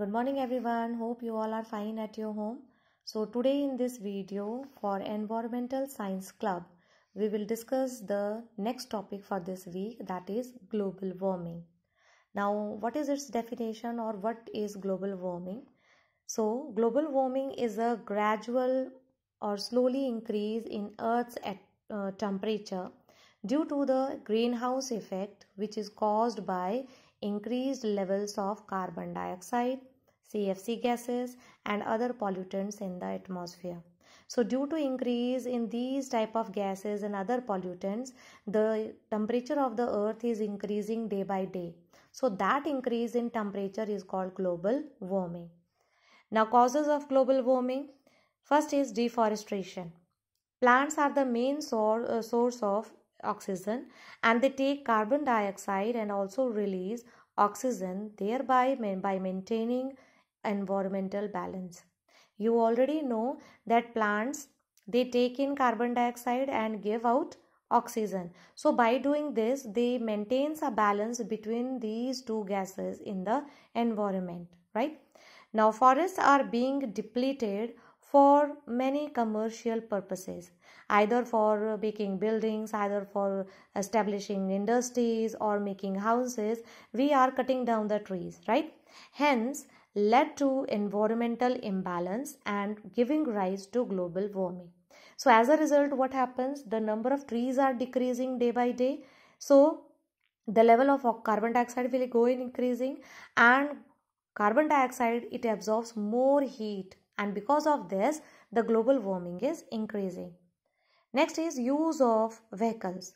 good morning everyone hope you all are fine at your home so today in this video for environmental science club we will discuss the next topic for this week that is global warming now what is its definition or what is global warming so global warming is a gradual or slowly increase in earth's at, uh, temperature due to the greenhouse effect which is caused by increased levels of carbon dioxide, CFC gases and other pollutants in the atmosphere. So due to increase in these type of gases and other pollutants, the temperature of the earth is increasing day by day. So that increase in temperature is called global warming. Now causes of global warming. First is deforestation. Plants are the main uh, source of oxygen and they take carbon dioxide and also release oxygen thereby by maintaining environmental balance you already know that plants they take in carbon dioxide and give out oxygen so by doing this they maintains a balance between these two gases in the environment right now forests are being depleted for many commercial purposes either for making buildings either for establishing industries or making houses we are cutting down the trees right hence led to environmental imbalance and giving rise to global warming so as a result what happens the number of trees are decreasing day by day so the level of carbon dioxide will go in increasing and carbon dioxide it absorbs more heat and because of this the global warming is increasing next is use of vehicles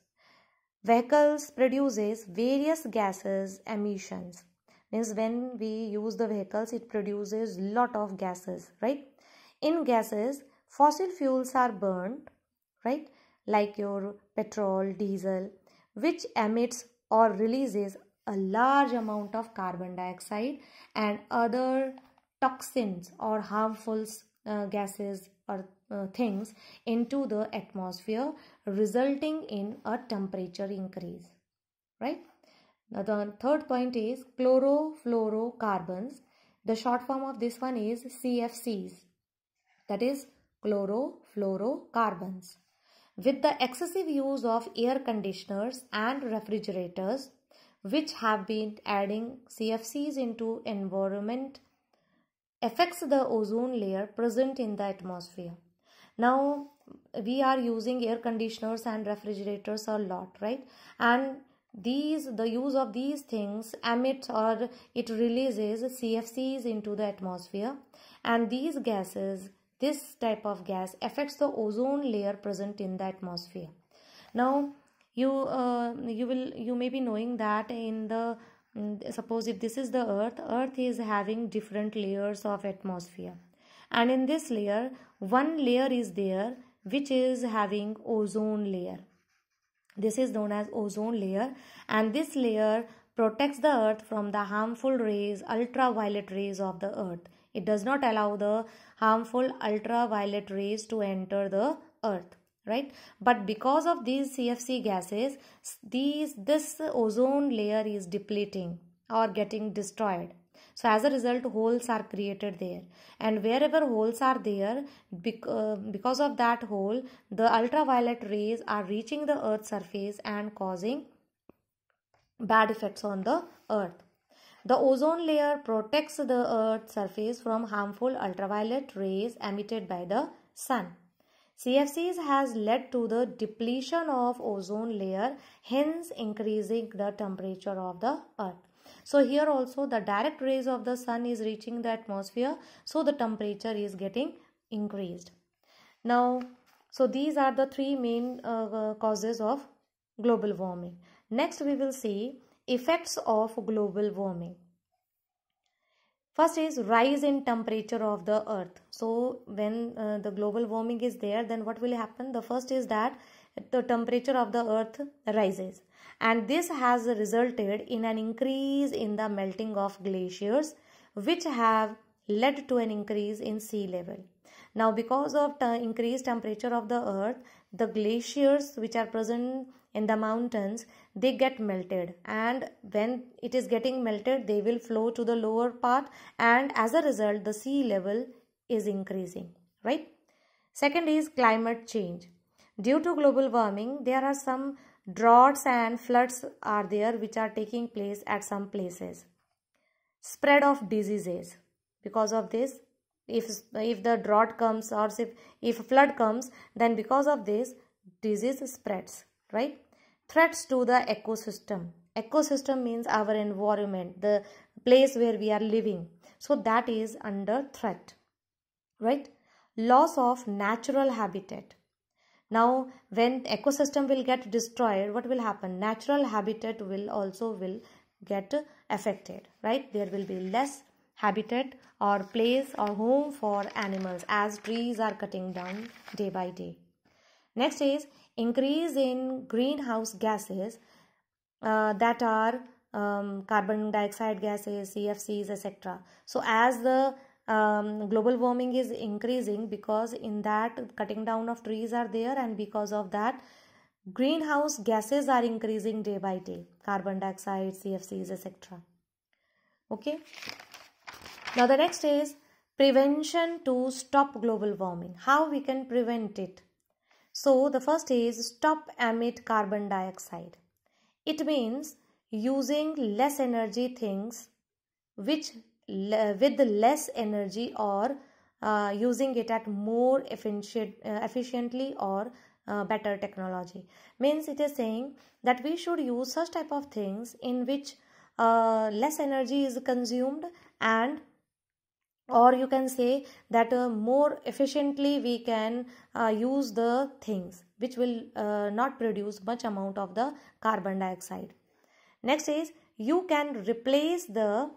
vehicles produces various gases emissions means when we use the vehicles it produces lot of gases right in gases fossil fuels are burned right like your petrol diesel which emits or releases a large amount of carbon dioxide and other toxins or harmful uh, gases or uh, things into the atmosphere resulting in a temperature increase right now the third point is chlorofluorocarbons the short form of this one is cfcs that is chlorofluorocarbons with the excessive use of air conditioners and refrigerators which have been adding cfcs into environment affects the ozone layer present in the atmosphere. Now, we are using air conditioners and refrigerators a lot, right? And these the use of these things emits or it releases cfcs into the atmosphere and these gases this type of gas affects the ozone layer present in the atmosphere now you uh, you will you may be knowing that in the suppose if this is the earth earth is having different layers of atmosphere and in this layer one layer is there which is having ozone layer this is known as ozone layer and this layer protects the earth from the harmful rays ultraviolet rays of the earth it does not allow the harmful ultraviolet rays to enter the earth right but because of these cfc gases these this ozone layer is depleting or getting destroyed so as a result holes are created there and wherever holes are there uh, because of that hole the ultraviolet rays are reaching the earth surface and causing bad effects on the earth the ozone layer protects the earth surface from harmful ultraviolet rays emitted by the sun CFCs has led to the depletion of ozone layer, hence increasing the temperature of the earth. So here also the direct rays of the sun is reaching the atmosphere, so the temperature is getting increased. Now, so these are the three main uh, uh causes of global warming. Next we will see effects of global warming. First is rise in temperature of the earth. So when uh, the global warming is there, then what will happen? The first is that the temperature of the earth rises and this has resulted in an increase in the melting of glaciers which have led to an increase in sea level now, because of increased temperature of the earth, the glaciers which are present in the mountains they get melted and when it is getting melted they will flow to the lower part and as a result the sea level is increasing right second is climate change due to global warming there are some droughts and floods are there which are taking place at some places spread of diseases because of this if if the drought comes or if if flood comes then because of this disease spreads right threats to the ecosystem ecosystem means our environment the place where we are living so that is under threat right loss of natural habitat now when ecosystem will get destroyed what will happen natural habitat will also will get affected right there will be less habitat or place or home for animals as trees are cutting down day by day. Next is increase in greenhouse gases uh, that are um, carbon dioxide gases, CFCs, etc. So as the um, global warming is increasing because in that cutting down of trees are there and because of that greenhouse gases are increasing day by day carbon dioxide cfcs etc okay now, the next is prevention to stop global warming. How we can prevent it? So, the first is stop emit carbon dioxide. It means using less energy things which with less energy or uh, using it at more efficient, uh, efficiently or uh, better technology means it is saying that we should use such type of things in which uh, less energy is consumed and or you can say that uh, more efficiently we can uh, use the things which will uh, not produce much amount of the carbon dioxide next is you can replace the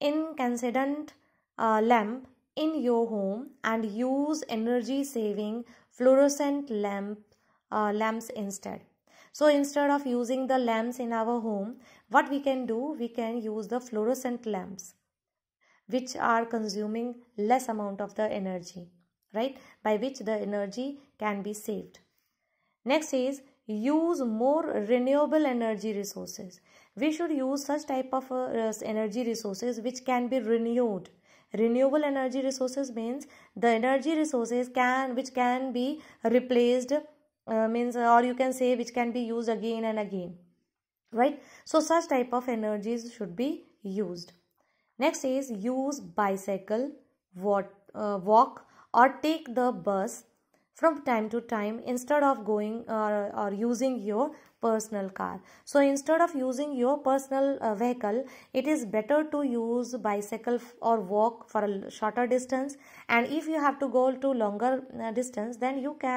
incandescent uh, lamp in your home and use energy saving fluorescent lamp uh, lamps instead so instead of using the lamps in our home what we can do we can use the fluorescent lamps which are consuming less amount of the energy right by which the energy can be saved next is use more renewable energy resources we should use such type of uh, energy resources which can be renewed renewable energy resources means the energy resources can which can be replaced uh, means uh, or you can say which can be used again and again right so such type of energies should be used Next is use bicycle, walk, uh, walk or take the bus from time to time instead of going or uh, or using your personal car. So instead of using your personal uh, vehicle, it is better to use bicycle or walk for a shorter distance. And if you have to go to longer distance, then you can